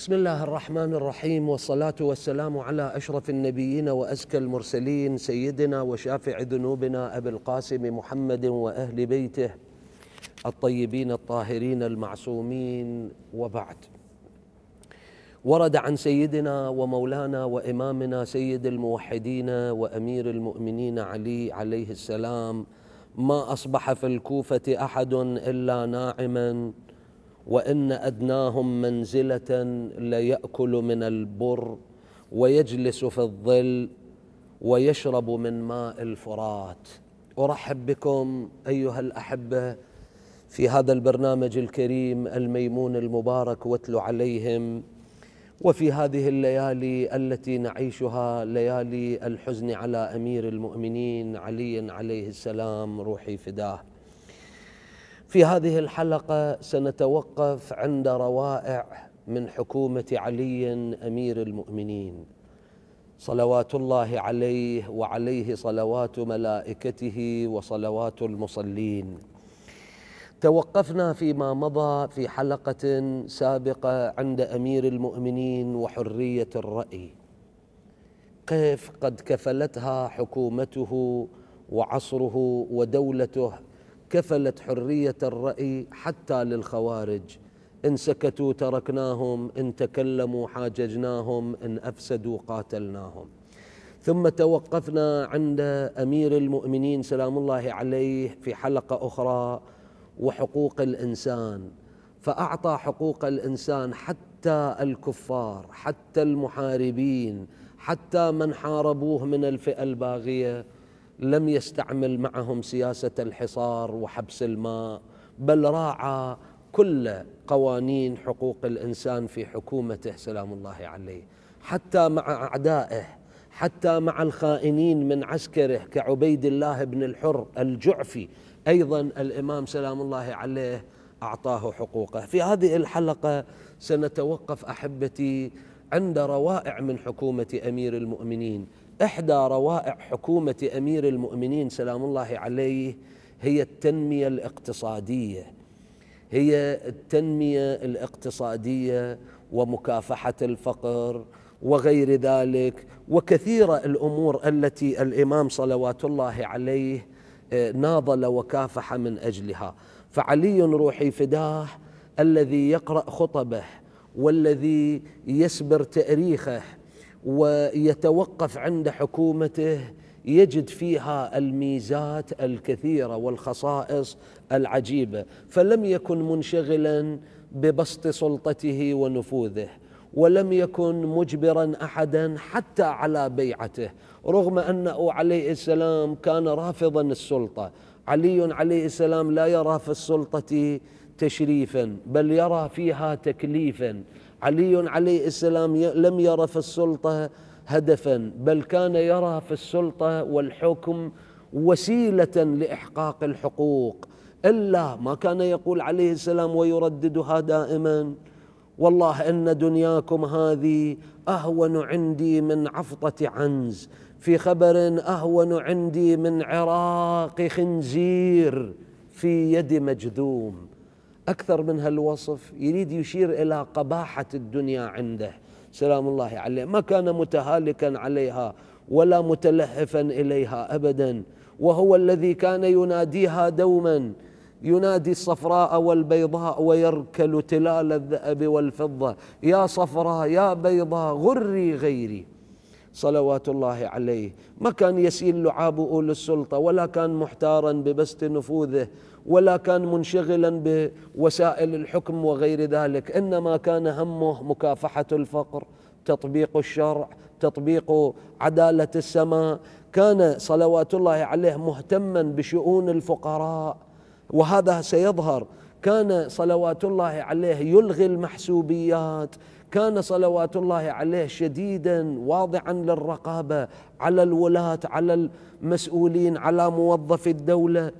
بسم الله الرحمن الرحيم والصلاة والسلام على أشرف النبيين وأزكى المرسلين سيدنا وشافع ذنوبنا أبي القاسم محمد وأهل بيته الطيبين الطاهرين المعصومين وبعد ورد عن سيدنا ومولانا وإمامنا سيد الموحدين وأمير المؤمنين علي عليه السلام ما أصبح في الكوفة أحد إلا ناعماً وان ادناهم منزله لياكل من البر ويجلس في الظل ويشرب من ماء الفرات ارحب بكم ايها الاحبه في هذا البرنامج الكريم الميمون المبارك واتل عليهم وفي هذه الليالي التي نعيشها ليالي الحزن على امير المؤمنين علي عليه السلام روحي فداه في هذه الحلقه سنتوقف عند روائع من حكومه علي امير المؤمنين صلوات الله عليه وعليه صلوات ملائكته وصلوات المصلين توقفنا فيما مضى في حلقه سابقه عند امير المؤمنين وحريه الراي كيف قد كفلتها حكومته وعصره ودولته كفلت حرية الرأي حتى للخوارج إن سكتوا تركناهم إن تكلموا حاججناهم إن أفسدوا قاتلناهم ثم توقفنا عند أمير المؤمنين سلام الله عليه في حلقة أخرى وحقوق الإنسان فأعطى حقوق الإنسان حتى الكفار حتى المحاربين حتى من حاربوه من الفئة الباغية لم يستعمل معهم سياسه الحصار وحبس الماء بل راعى كل قوانين حقوق الانسان في حكومته سلام الله عليه حتى مع اعدائه حتى مع الخائنين من عسكره كعبيد الله بن الحر الجعفي ايضا الامام سلام الله عليه اعطاه حقوقه في هذه الحلقه سنتوقف احبتي عند روائع من حكومه امير المؤمنين إحدى روائع حكومة أمير المؤمنين سلام الله عليه هي التنمية الاقتصادية هي التنمية الاقتصادية ومكافحة الفقر وغير ذلك وكثير الأمور التي الإمام صلوات الله عليه آه، ناضل وكافح من أجلها فعلي روحي فداه الذي يقرأ خطبه والذي يسبر تأريخه ويتوقف عند حكومته يجد فيها الميزات الكثيره والخصائص العجيبه فلم يكن منشغلا ببسط سلطته ونفوذه ولم يكن مجبرا احدا حتى على بيعته رغم انه عليه السلام كان رافضا السلطه علي عليه السلام لا يرى في السلطه تشريفا بل يرى فيها تكليفا علي عليه السلام لم يرى في السلطة هدفا بل كان يرى في السلطة والحكم وسيلة لإحقاق الحقوق إلا ما كان يقول عليه السلام ويرددها دائما والله إن دنياكم هذه أهون عندي من عفطة عنز في خبر أهون عندي من عراق خنزير في يد مجذوم أكثر من هالوصف يريد يشير إلى قباحة الدنيا عنده سلام الله عليه ما كان متهالكا عليها ولا متلهفا إليها أبدا وهو الذي كان يناديها دوما ينادي الصفراء والبيضاء ويركل تلال الذئب والفضة يا صفراء يا بيضاء غري غيري صلوات الله عليه ما كان يسيل لعاب أولي السلطة ولا كان محتارا ببسط نفوذه ولا كان منشغلا بوسائل الحكم وغير ذلك انما كان همه مكافحه الفقر تطبيق الشرع تطبيق عداله السماء كان صلوات الله عليه مهتما بشؤون الفقراء وهذا سيظهر كان صلوات الله عليه يلغي المحسوبيات كان صلوات الله عليه شديدا واضعا للرقابه على الولاه على المسؤولين على موظفي الدوله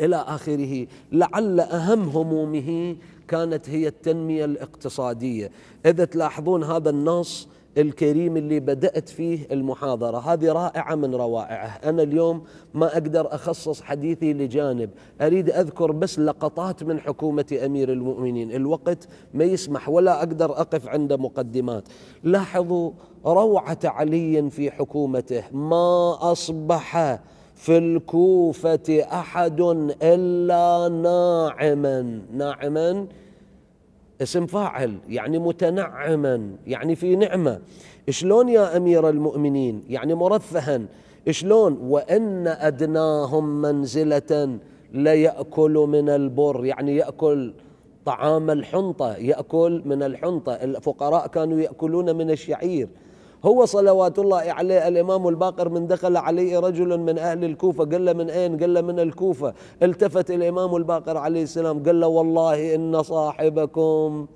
إلى آخره لعل أهم همومه كانت هي التنمية الاقتصادية إذا تلاحظون هذا النص الكريم اللي بدأت فيه المحاضرة هذه رائعة من روائعه أنا اليوم ما أقدر أخصص حديثي لجانب أريد أذكر بس لقطات من حكومة أمير المؤمنين الوقت ما يسمح ولا أقدر أقف عند مقدمات لاحظوا روعة علي في حكومته ما أصبح في الكوفة أحد إلا ناعما ناعما اسم فاعل يعني متنعما يعني في نعمة شلون يا أمير المؤمنين يعني مرفها شلون وإن أدناهم منزلة ليأكل من البر يعني يأكل طعام الحنطة يأكل من الحنطة الفقراء كانوا يأكلون من الشعير هو صلوات الله عليه الإمام الباقر من دخل عليه رجل من أهل الكوفة قال له من أين قال له من الكوفة التفت الإمام الباقر عليه السلام قال له والله إن صاحبكم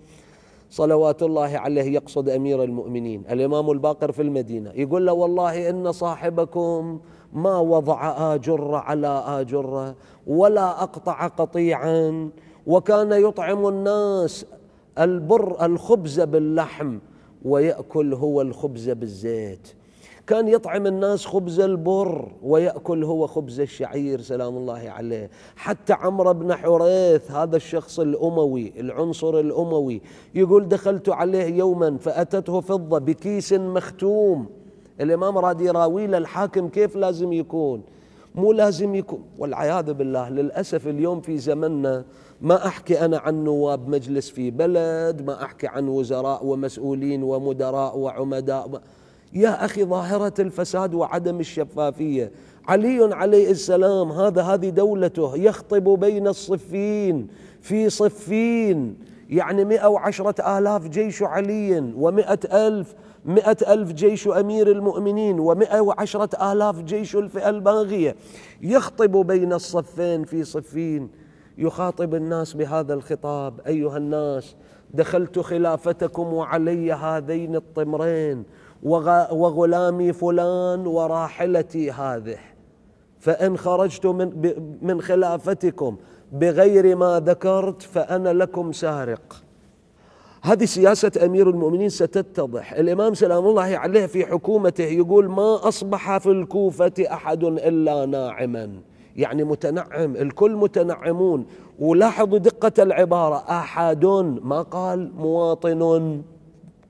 صلوات الله عليه يقصد أمير المؤمنين الإمام الباقر في المدينة يقول له والله إن صاحبكم ما وضع آجر على آجر ولا أقطع قطيعا وكان يطعم الناس البر الخبز باللحم ويأكل هو الخبز بالزيت كان يطعم الناس خبز البر ويأكل هو خبز الشعير سلام الله عليه حتى عمرو بن حريث هذا الشخص الأموي العنصر الأموي يقول دخلت عليه يوما فأتته فضة بكيس مختوم الإمام راد يراوي الحاكم كيف لازم يكون مو لازم يكون والعياذ بالله للأسف اليوم في زمننا ما أحكي أنا عن نواب مجلس في بلد ما أحكي عن وزراء ومسؤولين ومدراء وعمداء يا أخي ظاهرة الفساد وعدم الشفافية علي عليه السلام هذا هذه دولته يخطب بين الصفين في صفين يعني مئة وعشرة آلاف جيش علي ومئة ألف مئة ألف جيش أمير المؤمنين ومئة وعشرة آلاف جيش الفئة الباغية يخطب بين الصفين في صفين يخاطب الناس بهذا الخطاب أيها الناس دخلت خلافتكم وعلي هذين الطمرين وغلامي فلان وراحلتي هذه فإن خرجت من, من خلافتكم بغير ما ذكرت فأنا لكم سارق هذه سياسة أمير المؤمنين ستتضح الإمام سلام الله عليه في حكومته يقول ما أصبح في الكوفة أحد إلا ناعما يعني متنعم الكل متنعمون ولاحظوا دقة العبارة أحد ما قال مواطن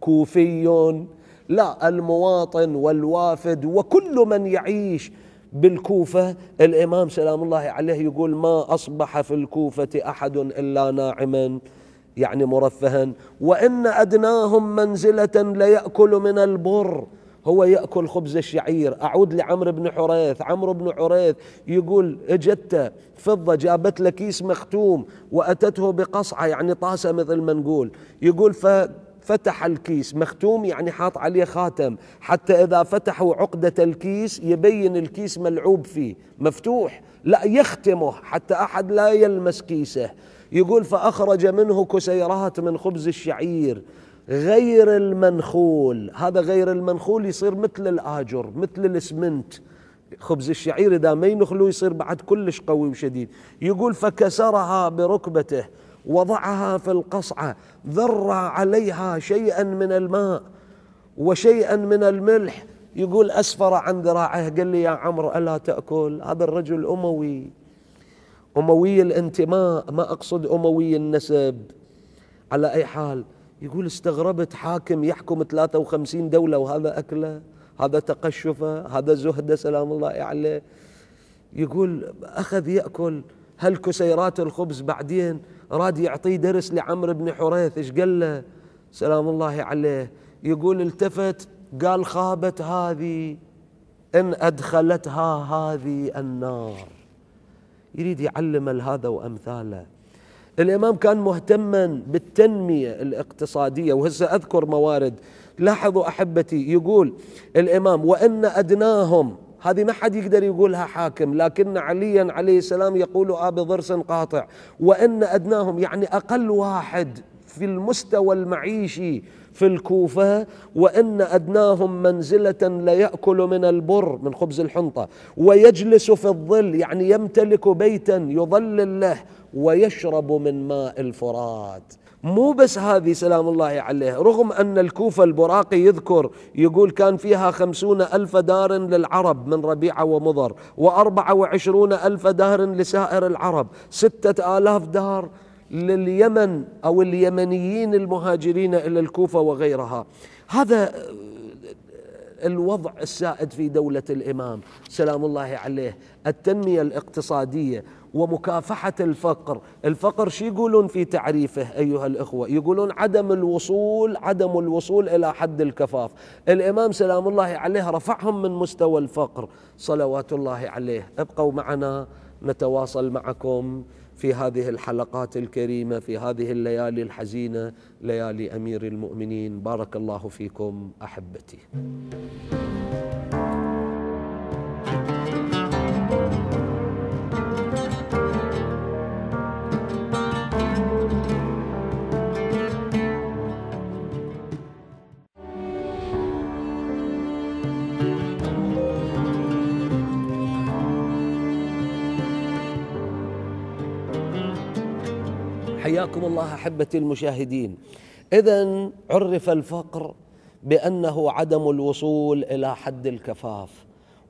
كوفي لا المواطن والوافد وكل من يعيش بالكوفة الإمام سلام الله عليه يقول ما أصبح في الكوفة أحد إلا ناعما يعني مرفها وإن أدناهم منزلة ليأكل من البر هو يأكل خبز الشعير أعود لعمر بن حريث عمرو بن حريث يقول اجت فضة جابت له كيس مختوم وأتته بقصعة يعني طاسة مثل ما نقول يقول ف فتح الكيس مختوم يعني حاط عليه خاتم حتى إذا فتحوا عقدة الكيس يبين الكيس ملعوب فيه مفتوح لا يختمه حتى أحد لا يلمس كيسه يقول فأخرج منه كسيرات من خبز الشعير غير المنخول هذا غير المنخول يصير مثل الآجر مثل الإسمنت خبز الشعير إذا ما ينخلوه يصير بعد كلش قوي وشديد يقول فكسرها بركبته وضعها في القصعة ذر عليها شيئا من الماء وشيئا من الملح يقول أسفر عن ذراعه قال لي يا عمرو ألا تأكل هذا الرجل أموي أموي الانتماء ما أقصد أموي النسب على أي حال يقول استغربت حاكم يحكم 53 دولة وهذا أكله هذا تقشفه هذا زهده سلام الله عليه يقول أخذ يأكل هالكسيرات الخبز بعدين راد يعطيه درس لعمرو بن حريث ايش قال له سلام الله عليه يقول التفت قال خابت هذه إن أدخلتها هذه النار يريد يعلم هذا وأمثاله الإمام كان مهتما بالتنمية الاقتصادية وهسه أذكر موارد لاحظوا أحبتي يقول الإمام وإن أدناهم هذه ما حد يقدر يقولها حاكم لكن عليا عليه السلام يقول آه بضرس قاطع وإن أدناهم يعني أقل واحد في المستوى المعيشي في الكوفة وإن أدناهم منزلة ليأكل من البر من خبز الحنطة ويجلس في الظل يعني يمتلك بيتا يظلل له ويشرب من ماء الفرات مو بس هذه سلام الله عليه رغم أن الكوفة البراقي يذكر يقول كان فيها خمسون ألف دار للعرب من ربيعة ومضر وأربعة وعشرون ألف دار لسائر العرب ستة آلاف دار لليمن او اليمنيين المهاجرين الى الكوفه وغيرها هذا آه، الوضع السائد في دوله الامام سلام الله عليه التنميه الاقتصاديه ومكافحه الفقر، الفقر شو يقولون في تعريفه ايها الاخوه؟ يقولون عدم الوصول عدم الوصول الى حد الكفاف، الامام سلام الله عليه رفعهم من مستوى الفقر صلوات الله عليه، ابقوا معنا نتواصل معكم في هذه الحلقات الكريمه في هذه الليالي الحزينه ليالي امير المؤمنين بارك الله فيكم احبتي حياكم الله احبتي المشاهدين اذا عرف الفقر بانه عدم الوصول الى حد الكفاف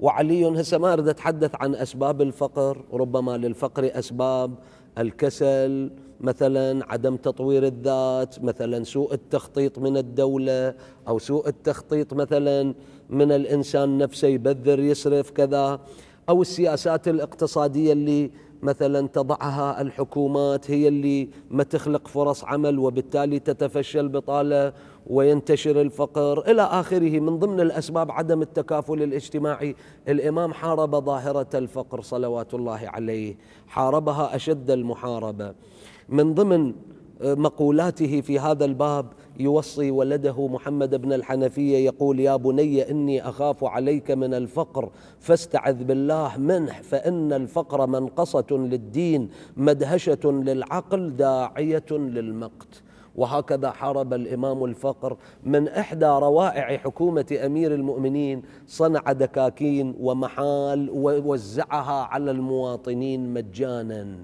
وعلي هسه ما اريد اتحدث عن اسباب الفقر ربما للفقر اسباب الكسل مثلا عدم تطوير الذات مثلا سوء التخطيط من الدوله او سوء التخطيط مثلا من الانسان نفسه يبذر يسرف كذا او السياسات الاقتصاديه اللي مثلا تضعها الحكومات هي اللي ما تخلق فرص عمل وبالتالي تتفشى البطاله وينتشر الفقر الى اخره من ضمن الاسباب عدم التكافل الاجتماعي الامام حارب ظاهره الفقر صلوات الله عليه حاربها اشد المحاربه من ضمن آه، مقولاته في هذا الباب يوصي ولده محمد بن الحنفية يقول يا بني إني أخاف عليك من الفقر فاستعذ بالله منه فإن الفقر منقصة للدين مدهشة للعقل داعية للمقت وهكذا حارب الامام الفقر من احدى روائع حكومه امير المؤمنين صنع دكاكين ومحال ووزعها على المواطنين مجانا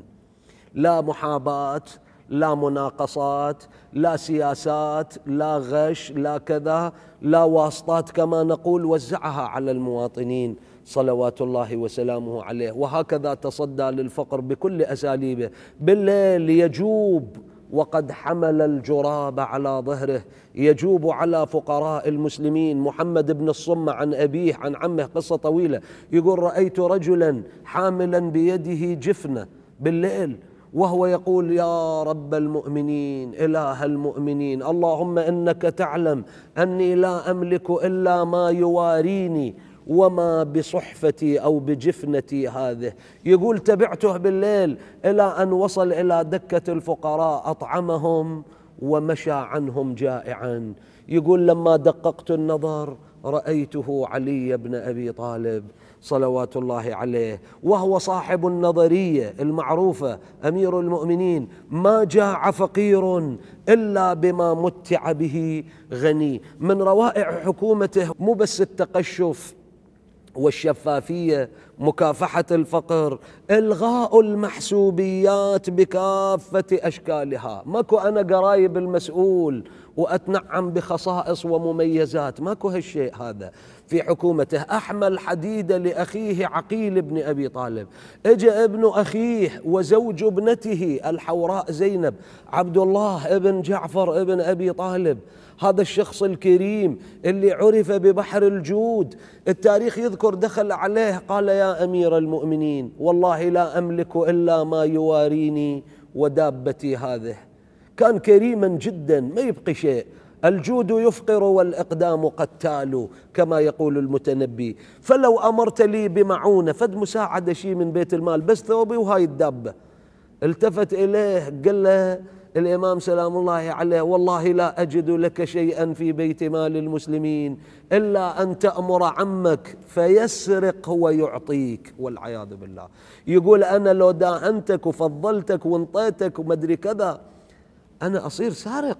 لا محاباه لا مناقصات لا سياسات لا غش لا كذا لا واسطات كما نقول وزعها على المواطنين صلوات الله وسلامه عليه وهكذا تصدى للفقر بكل اساليبه بالليل يجوب وقد حمل الجراب على ظهره يجوب على فقراء المسلمين محمد بن الصمة عن أبيه عن عمه قصة طويلة يقول رأيت رجلا حاملا بيده جفنة بالليل وهو يقول يا رب المؤمنين إله المؤمنين اللهم إنك تعلم أني لا أملك إلا ما يواريني وما بصحفتي او بجفنتي هذه يقول تبعته بالليل الى ان وصل الى دكه الفقراء اطعمهم ومشى عنهم جائعا يقول لما دققت النظر رايته علي بن ابي طالب صلوات الله عليه وهو صاحب النظريه المعروفه امير المؤمنين ما جاع فقير الا بما متع به غني من روائع حكومته مو بس التقشف والشفافيه مكافحه الفقر الغاء المحسوبيات بكافه اشكالها ماكو انا قرايب المسؤول وأتنعم بخصائص ومميزات ماكو هالشيء هذا في حكومته أحمل حديدة لأخيه عقيل بن أبي طالب اجى ابن أخيه وزوج ابنته الحوراء زينب عبد الله ابن جعفر ابن أبي طالب هذا الشخص الكريم اللي عرف ببحر الجود التاريخ يذكر دخل عليه قال يا أمير المؤمنين والله لا أملك إلا ما يواريني ودابتي هذه كان كريما جدا ما يبقي شيء الجود يفقر والإقدام قتال كما يقول المتنبي فلو أمرت لي بمعونة فد مساعدة شيء من بيت المال بس ثوبي وهاي الدابة التفت إليه قال له الإمام سلام الله عليه والله لا أجد لك شيئا في بيت مال المسلمين إلا أن تأمر عمك فيسرق ويعطيك والعياذ بالله يقول أنا لو داعنتك وفضلتك وانطيتك ومدري كذا أنا أصير سارق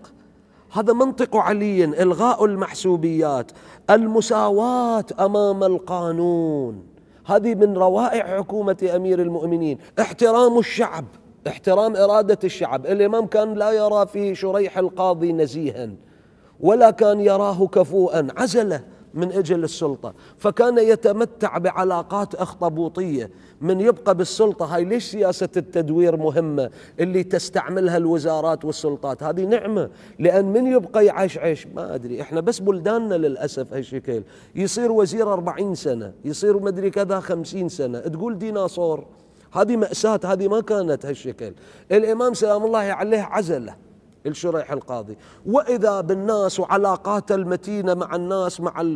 هذا منطق علي إلغاء المحسوبيات المساواة أمام القانون هذه من روائع حكومة أمير المؤمنين احترام الشعب احترام إرادة الشعب الإمام كان لا يرى في شريح القاضي نزيها ولا كان يراه كفوءا عزله من اجل السلطه فكان يتمتع بعلاقات اخطبوطيه من يبقى بالسلطة هاي ليش سياسة التدوير مهمة اللي تستعملها الوزارات والسلطات هذه نعمة لأن من يبقى يعيش عيش ما أدري إحنا بس بلداننا للأسف هالشكل يصير وزير أربعين سنة يصير مدري كذا خمسين سنة تقول ديناصور هذه مأساة هذه ما كانت هالشكل الإمام سلام الله عليه عزله الشريح القاضي وإذا بالناس وعلاقاته المتينة مع الناس مع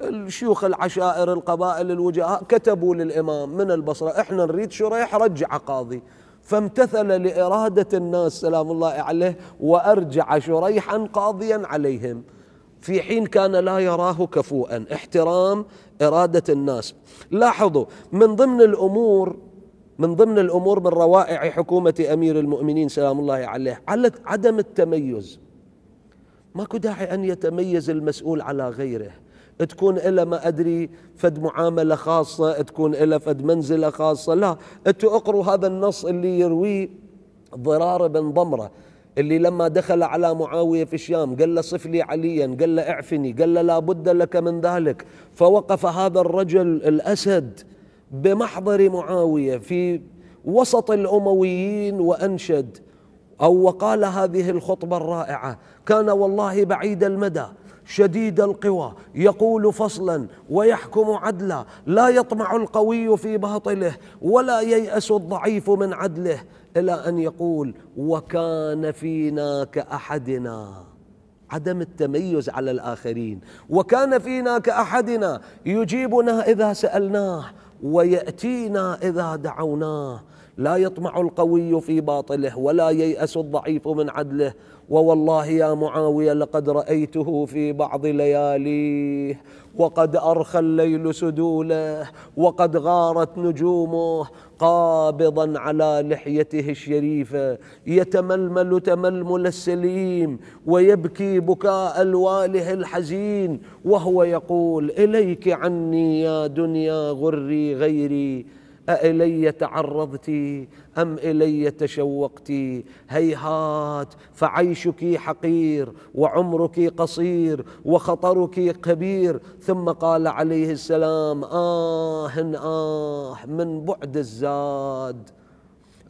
الشيوخ العشائر القبائل الوجهاء كتبوا للإمام من البصرة إحنا نريد شريح رجع قاضي فامتثل لإرادة الناس سلام الله عليه وأرجع شريحا قاضيا عليهم في حين كان لا يراه كفوءا احترام إرادة الناس لاحظوا من ضمن الأمور من ضمن الأمور من روائع حكومة أمير المؤمنين سلام الله عليه عدم التميز ماكو داعي أن يتميز المسؤول على غيره تكون إلى ما أدري فد معاملة خاصة تكون إلى فد منزلة خاصة لا أنتوا اقروا هذا النص اللي يرويه ضرار بن ضمرة اللي لما دخل على معاوية في الشام قال له صف لي عليا قال له اعفني قال له لابد لك من ذلك فوقف هذا الرجل الأسد بمحضر معاوية في وسط الأمويين وأنشد أو وقال هذه الخطبة الرائعة كان والله بعيد المدى شديد القوى يقول فصلا ويحكم عدلا لا يطمع القوي في باطله ولا ييأس الضعيف من عدله إلى أن يقول وكان فينا كأحدنا عدم التميز على الآخرين وكان فينا كأحدنا يجيبنا إذا سألناه ويأتينا إذا دعوناه لا يطمع القوي في باطله ولا ييأس الضعيف من عدله ووالله يا معاوية لقد رأيته في بعض لياليه وقد أرخى الليل سدوله وقد غارت نجومه قابضا على لحيته الشريفة يتململ تململ السليم ويبكي بكاء الواله الحزين وهو يقول إليك عني يا دنيا غري غيري أإلي تعرضت أم إلي تشوقت هيهات فعيشك حقير وعمرك قصير وخطرك كبير ثم قال عليه السلام آه آه من بعد الزاد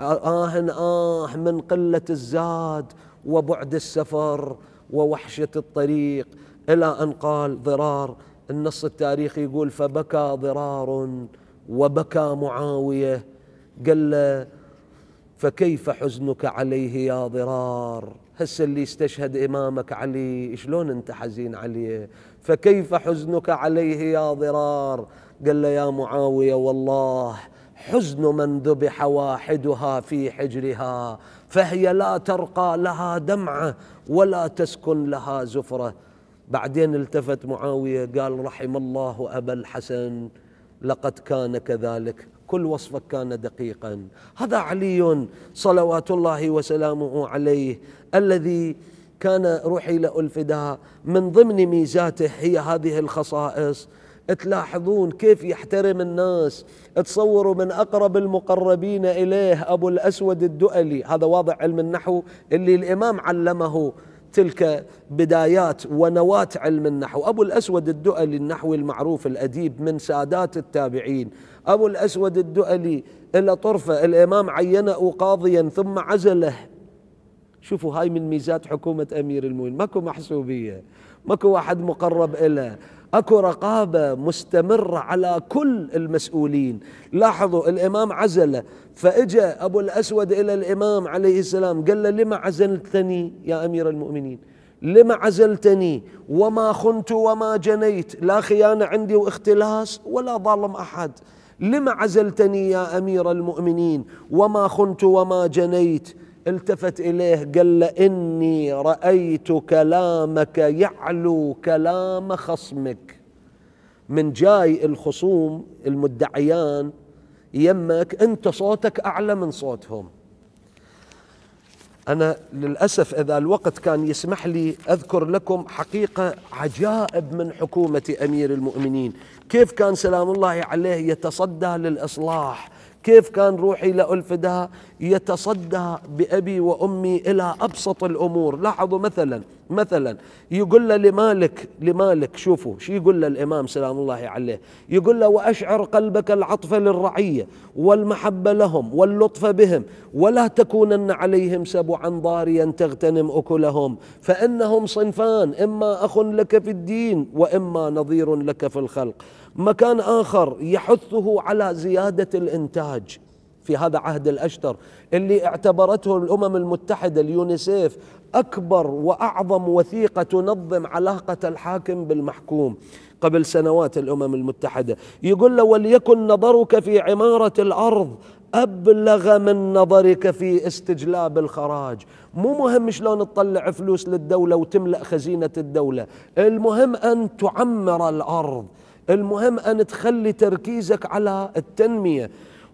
آه آه من قلة الزاد وبعد السفر ووحشة الطريق إلى أن قال ضرار النص التاريخي يقول فبكى ضرار وبكى معاوية قال له فكيف حزنك عليه يا ضرار هسه اللي استشهد إمامك علي شلون أنت حزين عليه فكيف حزنك عليه يا ضرار قال له يا معاوية والله حزن من ذبح واحدها في حجرها فهي لا ترقى لها دمعه ولا تسكن لها زفره بعدين التفت معاويه قال رحم الله ابا الحسن لقد كان كذلك كل وصفك كان دقيقا هذا علي صلوات الله وسلامه عليه الذي كان روحي لألفدها من ضمن ميزاته هي هذه الخصائص تلاحظون كيف يحترم الناس تصوروا من أقرب المقربين إليه أبو الأسود الدؤلي هذا واضع علم النحو اللي الإمام علمه تلك بدايات ونواة علم النحو أبو الأسود الدؤلي النحو المعروف الأديب من سادات التابعين أبو الأسود الدؤلي إلى طرفة الإمام عينه قاضيا ثم عزله شوفوا هاي من ميزات حكومة أمير المؤمنين ماكو محسوبية ماكو واحد مقرب إلى اكو رقابه مستمره على كل المسؤولين لاحظوا الامام عزله فاجى ابو الاسود الى الامام عليه السلام قال له لما عزلتني يا امير المؤمنين لما عزلتني وما خنت وما جنيت لا خيانه عندي واختلاس ولا ظالم احد لما عزلتني يا امير المؤمنين وما خنت وما جنيت التفت إليه قال له إني رأيت كلامك يعلو كلام خصمك من جاي الخصوم المدعيان يمك أنت صوتك أعلى من صوتهم أنا للأسف إذا الوقت كان يسمح لي أذكر لكم حقيقة عجائب من حكومة أمير المؤمنين كيف كان سلام الله عليه يتصدى للإصلاح كيف كان روحي لألفدها يتصدى بأبي وأمي إلى أبسط الأمور لاحظوا مثلا مثلا يقول له لمالك لمالك شوفوا شو يقول له الإمام سلام الله عليه يقول له وأشعر قلبك العطف للرعية والمحبة لهم واللطف بهم ولا تكونن عليهم سبعا ضاريا تغتنم أكلهم فإنهم صنفان إما أخ لك في الدين وإما نظير لك في الخلق مكان آخر يحثه على زيادة الإنتاج في هذا عهد الأشتر اللي اعتبرته الأمم المتحدة اليونيسيف أكبر وأعظم وثيقة تنظم علاقة الحاكم بالمحكوم قبل سنوات الأمم المتحدة يقول له وليكن نظرك في عمارة الأرض أبلغ من نظرك في استجلاب الخراج مو مهم شلون تطلع فلوس للدولة وتملأ خزينة الدولة المهم أن تعمر الأرض المهم أن تخلي تركيزك على التنمية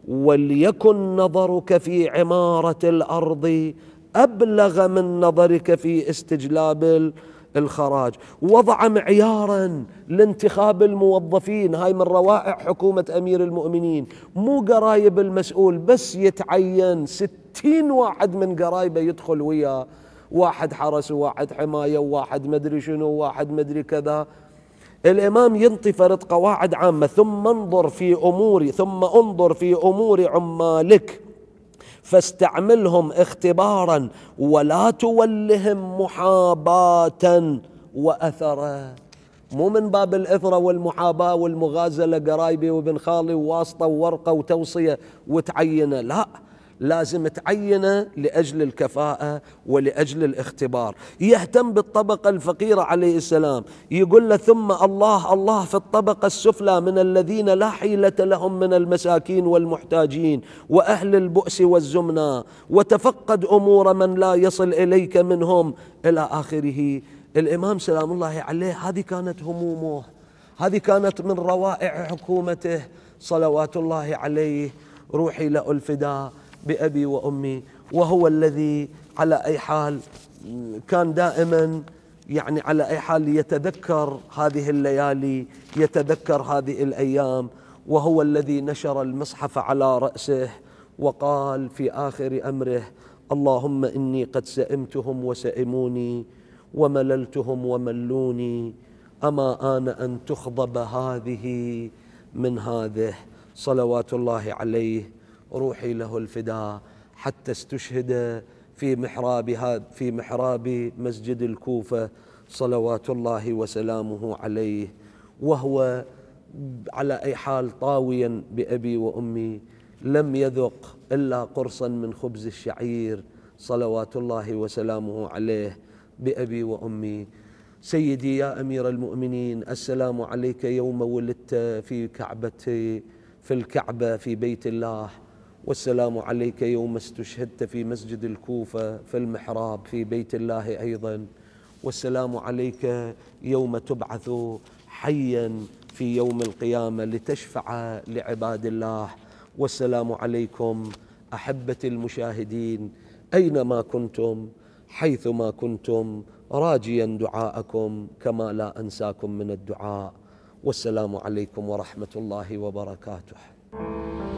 وليكن نظرك في عمارة الأرض أبلغ من نظرك في استجلاب الخراج وضع معيارا لانتخاب الموظفين هاي من روائع حكومة أمير المؤمنين مو قرايب المسؤول بس يتعين ستين واحد من قرايبه يدخل وياه واحد حرس وواحد حماية وواحد مدري شنو وواحد مدري كذا الإمام ينطي فرد قواعد عامة ثم انظر في أمور ثم انظر في أمور عمالك فاستعملهم اختبارا ولا تولهم محاباة وأثرا مو من باب الإثرة والمحاباة والمغازلة قرايبي وابن خالي وواسطة وورقة وتوصية وتعينة لا لازم تعينه لأجل الكفاءة ولأجل الاختبار يهتم بالطبقة الفقيرة عليه السلام يقول له ثم الله الله في الطبقة السفلى من الذين لا حيلة لهم من المساكين والمحتاجين وأهل البؤس والزمنى وتفقد أمور من لا يصل إليك منهم إلى آخره الإمام سلام الله عليه هذه كانت همومه هذه كانت من روائع حكومته صلوات الله عليه روحي لألفداء بأبي وأمي وهو الذي على أي حال كان دائما يعني على أي حال يتذكر هذه الليالي يتذكر هذه الأيام وهو الذي نشر المصحف على رأسه وقال في آخر أمره اللهم إني قد سئمتهم وسئموني ومللتهم وملوني أما آن أن تخضب هذه من هذه صلوات الله عليه روحي له الفداء حتى استشهد في محراب في محراب مسجد الكوفة صلوات الله وسلامه عليه وهو على أي حال طاويا بأبي وأمي لم يذق إلا قرصا من خبز الشعير صلوات الله وسلامه عليه بأبي وأمي سيدي يا أمير المؤمنين السلام عليك يوم ولدت في كعبة في الكعبة في بيت الله والسلام عليك يوم استشهدت في مسجد الكوفة في المحراب في بيت الله أيضا والسلام عليك يوم تبعث حيا في يوم القيامة لتشفع لعباد الله والسلام عليكم أحبة المشاهدين أينما كنتم حيثما كنتم راجيا دعاءكم كما لا أنساكم من الدعاء والسلام عليكم ورحمة الله وبركاته